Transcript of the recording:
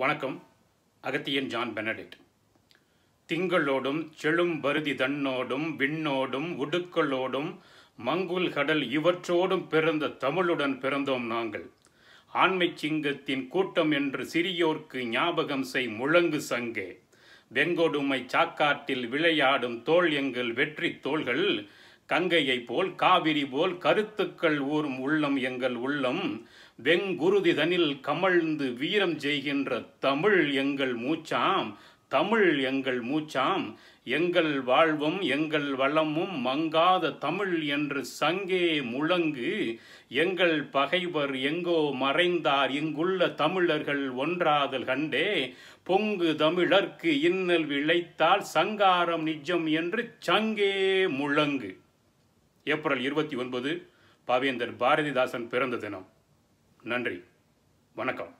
வணக்கம் அகத்தியன் ஜான் பெனடிட் திங்களோடும் செழும் பருதி தன்னோடும் விண்ணோடும் உடுக்களோடும் மங்குல் கடல் இவற்றோடும் பிறந்த தமிழுடன் பிறந்தோம் நாங்கள் ஆண்மை சிங்கத்தின் கூட்டம் என்று சிறியோர்க்கு ஞாபகம் செய் முழங்கு சங்கே வெங்கொடுமை சாக்காட்டில் விளையாடும் தோல் எங்கள் வெற்றி தோள்கள் கங்கையை போல் காவிரி போல் கருத்துக்கள் ஊறும் உள்ளம் எங்கள் உள்ளம் வெங்குருதி தனில் கமழ்ந்து வீரம் செய்கின்ற தமிழ் எங்கள் மூச்சாம் தமிழ் எங்கள் மூச்சாம் எங்கள் வாழ்வும் எங்கள் வளமும் மங்காத தமிழ் என்று சங்கே முழங்கு எங்கள் பகைவர் எங்கோ மறைந்தார் இங்குள்ள தமிழர்கள் ஒன்றாதல் கண்டே பொங்கு தமிழர்க்கு இன்னல் விளைத்தால் சங்காரம் நிஜம் என்று சங்கே முழங்கு ஏப்ரல் இருபத்தி ஒன்பது பாவேந்தர் பாரதிதாசன் பிறந்த தினம் நன்றி வணக்கம்